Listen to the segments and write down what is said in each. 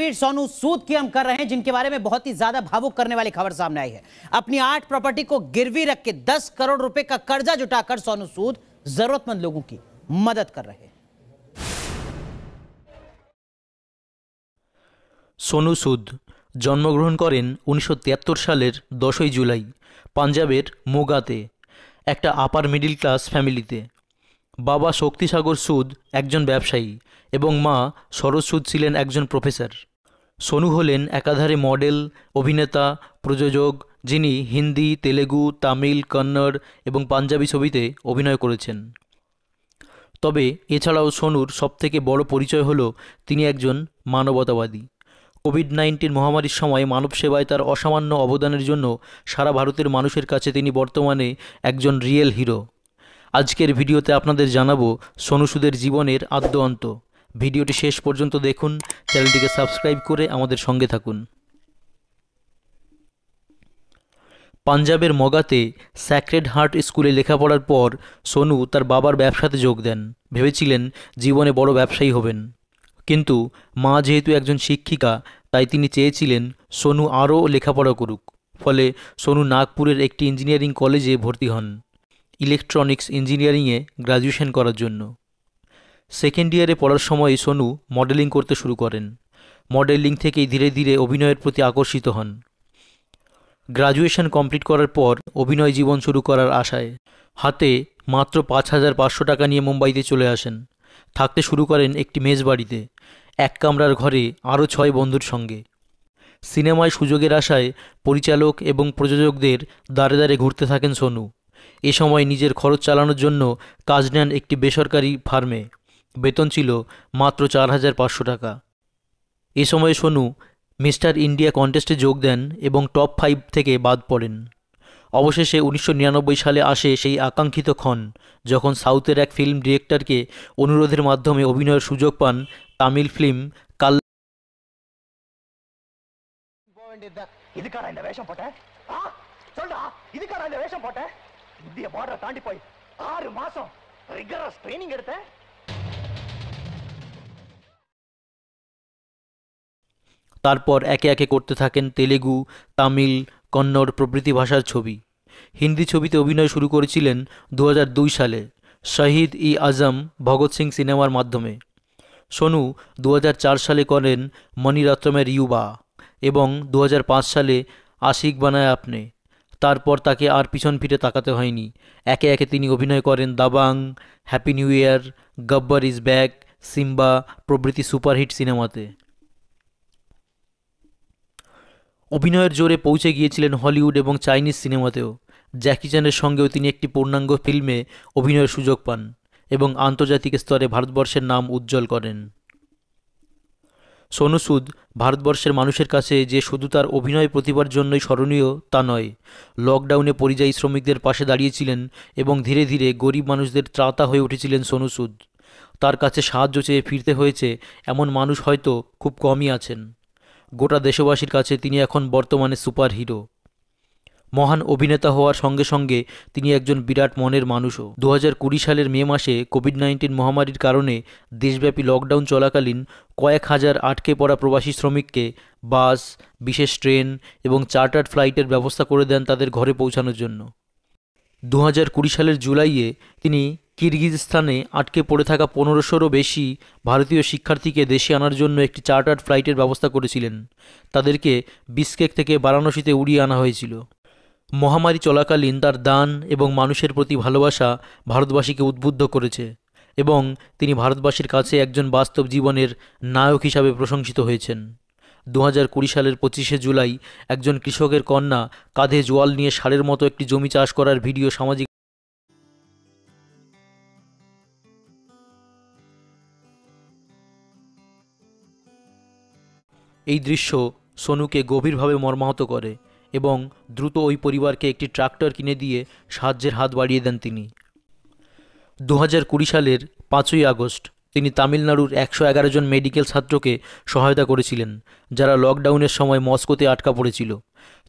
रणवीर सोनू सूद की हम कर रहे हैं जिनके बारे में बहुत ही ज्यादा भावुक करने वाली खबर सामने आई है अपनी आठ प्रॉपर्टी को गिरवी रख के दस करोड़ रुपए का कर्जा जुटाकर सोनू सूद जरूरतमंद लोगों की मदद कर रहे हैं সোনু সুদ জন্মগ্রহণ করেন উনিশশো সালের দশই জুলাই পাঞ্জাবের মোগাতে একটা আপার মিডিল ক্লাস ফ্যামিলিতে বাবা শক্তিসাগর সুদ একজন ব্যবসায়ী এবং মা সরস্বুদ ছিলেন একজন প্রফেসর সোনু হলেন একাধারে মডেল অভিনেতা প্রযোজক যিনি হিন্দি তেলেগু তামিল কন্নড় এবং পাঞ্জাবি ছবিতে অভিনয় করেছেন তবে এছাড়াও সোনুর সবথেকে বড় পরিচয় হলো তিনি একজন মানবতাবাদী কোভিড নাইন্টিন মহামারীর সময় মানব সেবায় তার অসামান্য অবদানের জন্য সারা ভারতের মানুষের কাছে তিনি বর্তমানে একজন রিয়েল হিরো আজকের ভিডিওতে আপনাদের জানাবো সোনুসুদের জীবনের আদ্য অন্ত ভিডিওটি শেষ পর্যন্ত দেখুন চ্যানেলটিকে সাবস্ক্রাইব করে আমাদের সঙ্গে থাকুন পাঞ্জাবের মগাতে স্যাক্রেড হার্ট স্কুলে লেখাপড়ার পর সোনু তার বাবার ব্যবসাতে যোগ দেন ভেবেছিলেন জীবনে বড় ব্যবসায়ী হবেন কিন্তু মা যেহেতু একজন শিক্ষিকা তাই তিনি চেয়েছিলেন সোনু আরও লেখাপড়া করুক ফলে সোনু নাগপুরের একটি ইঞ্জিনিয়ারিং কলেজে ভর্তি হন ইলেকট্রনিক্স ইঞ্জিনিয়ারিংয়ে গ্রাজুয়েশন করার জন্য সেকেন্ড ইয়ারে পড়ার সময় সোনু মডেলিং করতে শুরু করেন মডেলিং থেকেই ধীরে ধীরে অভিনয়ের প্রতি আকর্ষিত হন গ্রাজুয়েশন কমপ্লিট করার পর অভিনয় জীবন শুরু করার আশায় হাতে মাত্র পাঁচ হাজার পাঁচশো টাকা নিয়ে মুম্বাইতে চলে আসেন থাকতে শুরু করেন একটি মেজ বাড়িতে এক কামরার ঘরে আরও ছয় বন্ধুর সঙ্গে সিনেমায় সুযোগের আশায় পরিচালক এবং প্রযোজকদের দ্বারে দাঁড়ে ঘুরতে থাকেন সোনু এ সময় নিজের খরচ চালানোর জন্য কাজ নেন একটি বেসরকারি ফার্মে বেতন ছিল মাত্র চার হাজার পাঁচশো টাকা এ সময় সোনু মিস্টার ইন্ডিয়া কন্টেস্টে যোগ দেন এবং টপ ফাইভ থেকে বাদ পড়েন অবশেষে উনিশশো সালে আসে সেই আকাঙ্ক্ষিত ক্ষণ যখন সাউথের এক ফিল্ম ডিরেক্টরকে অনুরোধের মাধ্যমে অভিনয়ের সুযোগ পান তামিল ফিল্ম কাল இந்த வேஷம் இந்திய பார்டரை தாண்டி போய் ஆறு மாசம் ரிகரஸ் ட்ரைனிங் எடுத்தேன் তারপর একে একে করতে থাকেন তেলেগু তামিল কন্নড় প্রভৃতি ভাষার ছবি হিন্দি ছবিতে অভিনয় শুরু করেছিলেন দু সালে শহীদ ই আজম ভগৎ সিং সিনেমার মাধ্যমে সোনু দু সালে করেন মণিরত্নমের ইউবা এবং দু সালে আশিক বানায় আপনি তারপর তাকে আর পিছন ফিরে তাকাতে হয়নি একে একে তিনি অভিনয় করেন Dabangg happy new year Gabbar is back Simmba প্রভৃতি সুপারহিট সিনেমাতে অভিনয়ের জোরে পৌঁছে গিয়েছিলেন হলিউড এবং চাইনিজ সিনেমাতেও জ্যাকি চ্যানের সঙ্গেও তিনি একটি পূর্ণাঙ্গ ফিল্মে অভিনয়ের সুযোগ পান এবং আন্তর্জাতিক স্তরে ভারতবর্ষের নাম উজ্জ্বল করেন সোনু সুদ ভারতবর্ষের মানুষের কাছে যে শুধু তার অভিনয় প্রতিভার জন্যই স্মরণীয় তা নয় লকডাউনে পরিযায়ী শ্রমিকদের পাশে দাঁড়িয়েছিলেন এবং ধীরে ধীরে গরিব মানুষদের ত্রাতা হয়ে উঠেছিলেন সোনু সুদ তার কাছে সাহায্য চেয়ে ফিরতে হয়েছে এমন মানুষ হয়তো খুব কমই আছেন গোটা দেশবাসীর কাছে তিনি এখন বর্তমানে সুপার হিরো মহান অভিনেতা হওয়ার সঙ্গে সঙ্গে তিনি একজন বিরাট মনের মানুষও দু সালের মে মাসে কোভিড নাইন্টিন মহামারীর কারণে দেশব্যাপী লকডাউন চলাকালীন কয়েক হাজার আটকে পড়া প্রবাসী শ্রমিককে বাস বিশেষ ট্রেন এবং চার্টার্ড ফ্লাইটের ব্যবস্থা করে দেন তাদের ঘরে পৌঁছানোর জন্য দু সালের জুলাইয়ে তিনি কিরগিজস্তানে আটকে পড়ে থাকা পনেরোশোরও বেশি ভারতীয় শিক্ষার্থীকে দেশে আনার জন্য একটি চার্টার্ড ফ্লাইটের ব্যবস্থা করেছিলেন তাদেরকে বিস্কেক থেকে বারাণসীতে উড়িয়ে আনা হয়েছিল মহামারী চলাকালীন তার দান এবং মানুষের প্রতি ভালোবাসা ভারতবাসীকে উদ্বুদ্ধ করেছে এবং তিনি ভারতবাসীর কাছে একজন বাস্তব জীবনের নায়ক হিসাবে প্রশংসিত হয়েছেন দু সালের পঁচিশে জুলাই একজন কৃষকের কন্যা কাঁধে জোয়াল নিয়ে সারের মতো একটি জমি চাষ করার ভিডিও সামাজিক এই দৃশ্য সোনুকে গভীরভাবে মর্মাহত করে এবং দ্রুত ওই পরিবারকে একটি ট্রাক্টর কিনে দিয়ে সাহায্যের হাত বাড়িয়ে দেন তিনি দু সালের পাঁচই আগস্ট তিনি তামিলনাড়ুর একশো এগারো জন মেডিকেল ছাত্রকে সহায়তা করেছিলেন যারা লকডাউনের সময় মস্কোতে আটকা পড়েছিল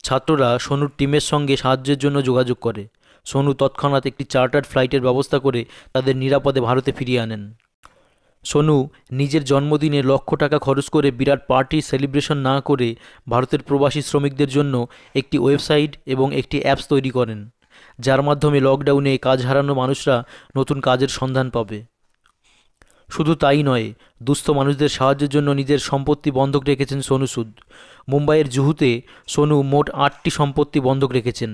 ছাত্ররা সোনুর টিমের সঙ্গে সাহায্যের জন্য যোগাযোগ করে সোনু তৎক্ষণাৎ একটি চার্টার্ড ফ্লাইটের ব্যবস্থা করে তাদের নিরাপদে ভারতে ফিরিয়ে আনেন সোনু নিজের জন্মদিনে লক্ষ টাকা খরচ করে বিরাট পার্টি সেলিব্রেশন না করে ভারতের প্রবাসী শ্রমিকদের জন্য একটি ওয়েবসাইট এবং একটি অ্যাপস তৈরি করেন যার মাধ্যমে লকডাউনে কাজ হারানো মানুষরা নতুন কাজের সন্ধান পাবে শুধু তাই নয় দুস্থ মানুষদের সাহায্যের জন্য নিজের সম্পত্তি বন্ধক রেখেছেন সোনু সুদ মুম্বাইয়ের জুহুতে সোনু মোট আটটি সম্পত্তি বন্ধক রেখেছেন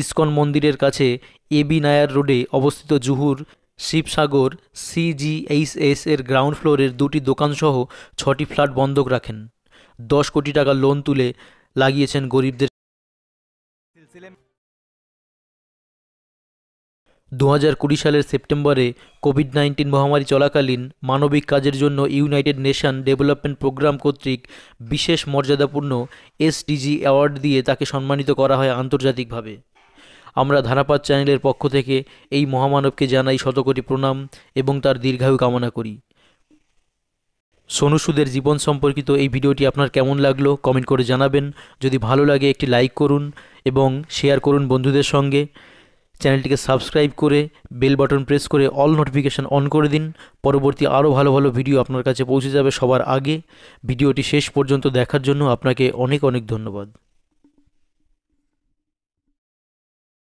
ইস্কন মন্দিরের কাছে এবি নায়ার রোডে অবস্থিত জুহুর শিবসাগর সিজিএইচএস এর গ্রাউন্ড ফ্লোরের দুটি দোকানসহ ছটি ফ্ল্যাট বন্ধক রাখেন দশ কোটি টাকা লোন তুলে লাগিয়েছেন গরিবদের দু হাজার কুড়ি সালের সেপ্টেম্বরে কোভিড নাইন্টিন মহামারী চলাকালীন মানবিক কাজের জন্য ইউনাইটেড নেশন ডেভেলপমেন্ট প্রোগ্রাম কর্তৃক বিশেষ মর্যাদাপূর্ণ এসডিজি অ্যাওয়ার্ড দিয়ে তাকে সম্মানিত করা হয় আন্তর্জাতিকভাবে আমরা ধারাপাত চ্যানেলের পক্ষ থেকে এই মহামানবকে জানাই শতকোটি প্রণাম এবং তার দীর্ঘায়ু কামনা করি সোনু সুদের জীবন সম্পর্কিত এই ভিডিওটি আপনার কেমন লাগলো কমেন্ট করে জানাবেন যদি ভালো লাগে একটি লাইক করুন এবং শেয়ার করুন বন্ধুদের সঙ্গে চ্যানেলটিকে সাবস্ক্রাইব করে বেল বাটন প্রেস করে অল নোটিফিকেশান অন করে দিন পরবর্তী আরও ভালো ভালো ভিডিও আপনার কাছে পৌঁছে যাবে সবার আগে ভিডিওটি শেষ পর্যন্ত দেখার জন্য আপনাকে অনেক অনেক ধন্যবাদ